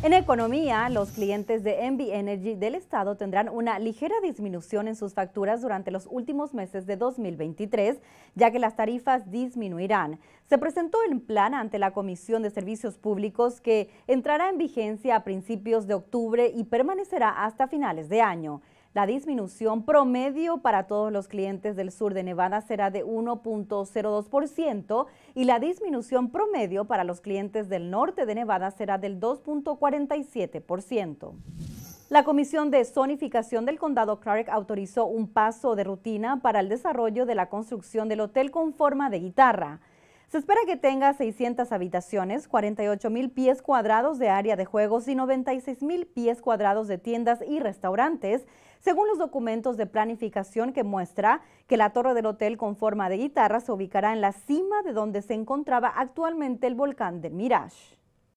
En economía, los clientes de Envy Energy del Estado tendrán una ligera disminución en sus facturas durante los últimos meses de 2023, ya que las tarifas disminuirán. Se presentó el plan ante la Comisión de Servicios Públicos que entrará en vigencia a principios de octubre y permanecerá hasta finales de año. La disminución promedio para todos los clientes del sur de Nevada será de 1.02% y la disminución promedio para los clientes del norte de Nevada será del 2.47%. La Comisión de Zonificación del Condado Clark autorizó un paso de rutina para el desarrollo de la construcción del hotel con forma de guitarra. Se espera que tenga 600 habitaciones, 48 mil pies cuadrados de área de juegos y 96 mil pies cuadrados de tiendas y restaurantes, según los documentos de planificación que muestra que la torre del hotel con forma de guitarra se ubicará en la cima de donde se encontraba actualmente el volcán de Mirage.